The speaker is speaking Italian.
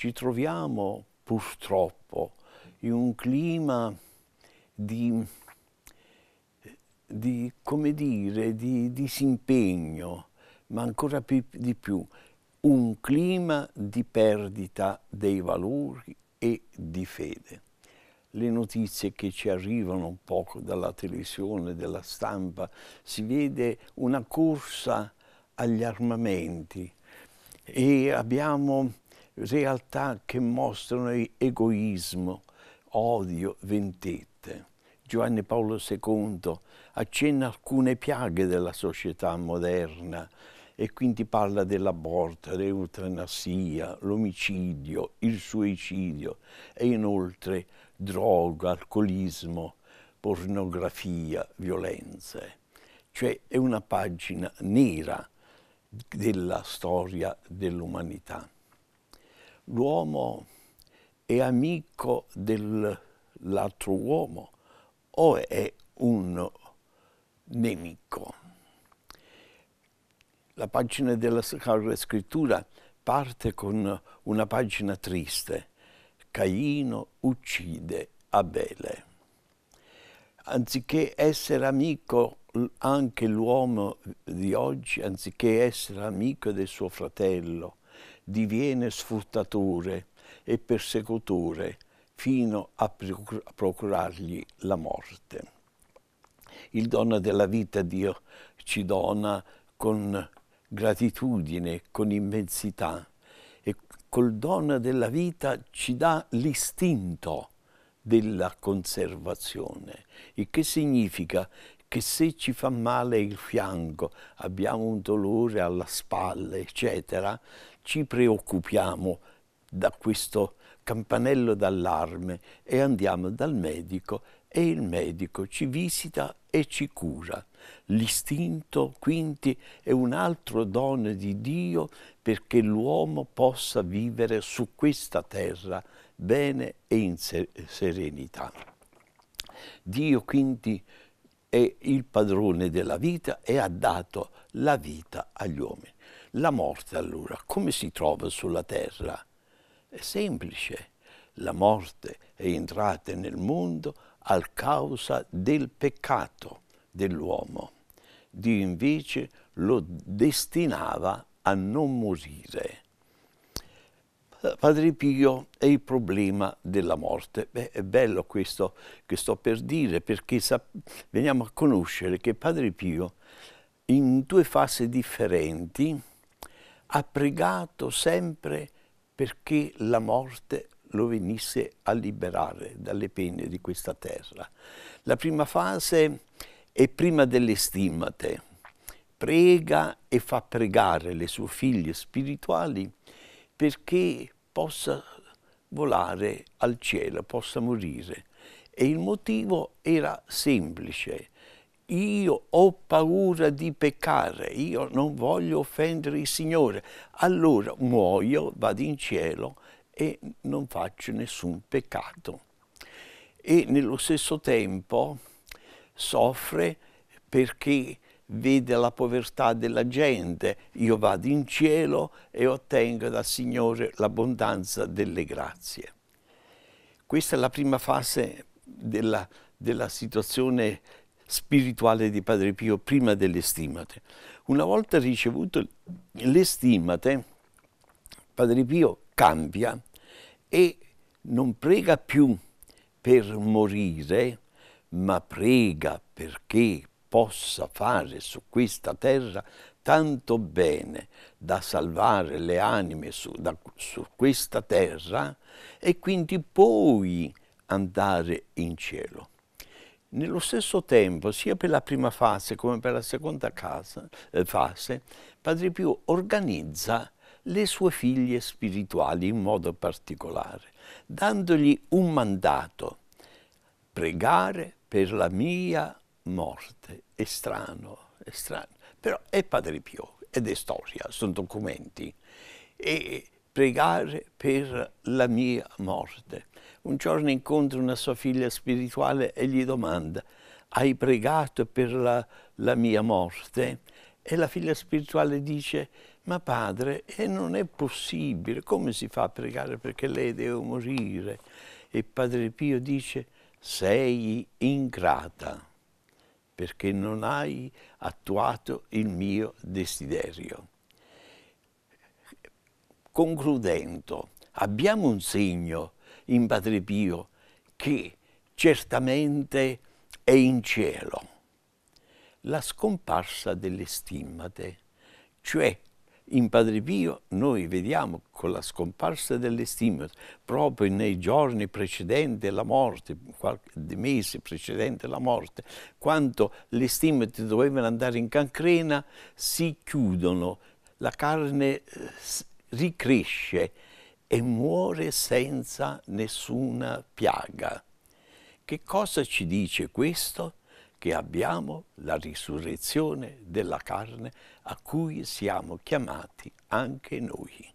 ci troviamo purtroppo in un clima di, di come dire, di disimpegno, ma ancora più, di più, un clima di perdita dei valori e di fede. Le notizie che ci arrivano un po' dalla televisione, dalla stampa, si vede una corsa agli armamenti e abbiamo realtà che mostrano egoismo, odio, vendette. Giovanni Paolo II accenna alcune piaghe della società moderna e quindi parla dell'aborto, l'eutanasia, l'omicidio, il suicidio e inoltre droga, alcolismo, pornografia, violenze. Cioè è una pagina nera della storia dell'umanità l'uomo è amico dell'altro uomo o è un nemico. La pagina della Sacra Scrittura parte con una pagina triste. Caino uccide Abele. Anziché essere amico anche l'uomo di oggi, anziché essere amico del suo fratello, diviene sfruttatore e persecutore fino a procurargli la morte. Il dono della vita Dio ci dona con gratitudine, con immensità e col dono della vita ci dà l'istinto della conservazione, il che significa che se ci fa male il fianco, abbiamo un dolore alla spalla, eccetera, ci preoccupiamo da questo campanello d'allarme e andiamo dal medico e il medico ci visita e ci cura. L'istinto quindi è un altro dono di Dio perché l'uomo possa vivere su questa terra bene e in serenità. Dio quindi è il padrone della vita e ha dato la vita agli uomini. La morte allora come si trova sulla terra? È semplice. La morte è entrata nel mondo a causa del peccato dell'uomo. Dio invece lo destinava a non morire. Padre Pio e il problema della morte. Beh, è bello questo che sto per dire perché veniamo a conoscere che Padre Pio in due fasi differenti ha pregato sempre perché la morte lo venisse a liberare dalle pene di questa terra. La prima fase è prima delle stimmate. Prega e fa pregare le sue figlie spirituali perché possa volare al cielo, possa morire. E il motivo era semplice io ho paura di peccare, io non voglio offendere il Signore, allora muoio, vado in cielo e non faccio nessun peccato. E nello stesso tempo soffre perché vede la povertà della gente, io vado in cielo e ottengo dal Signore l'abbondanza delle grazie. Questa è la prima fase della, della situazione spirituale di Padre Pio prima delle stimate. Una volta ricevuto le stimate, Padre Pio cambia e non prega più per morire, ma prega perché possa fare su questa terra tanto bene da salvare le anime su, da, su questa terra e quindi poi andare in cielo. Nello stesso tempo, sia per la prima fase come per la seconda casa, eh, fase, Padre Pio organizza le sue figlie spirituali in modo particolare, dandogli un mandato, pregare per la mia morte. È strano, è strano, però è Padre Pio ed è storia, sono documenti. E pregare per la mia morte. Un giorno incontra una sua figlia spirituale e gli domanda, hai pregato per la, la mia morte? E la figlia spirituale dice, ma padre, eh, non è possibile, come si fa a pregare perché lei deve morire? E padre Pio dice, sei ingrata perché non hai attuato il mio desiderio concludendo, abbiamo un segno in Padre Pio che certamente è in cielo, la scomparsa delle stimmate, cioè in Padre Pio noi vediamo con la scomparsa delle stimmate, proprio nei giorni precedenti alla morte, qualche mese precedente alla morte, quando le stimmate dovevano andare in cancrena, si chiudono, la carne eh, ricresce e muore senza nessuna piaga. Che cosa ci dice questo? Che abbiamo la risurrezione della carne a cui siamo chiamati anche noi.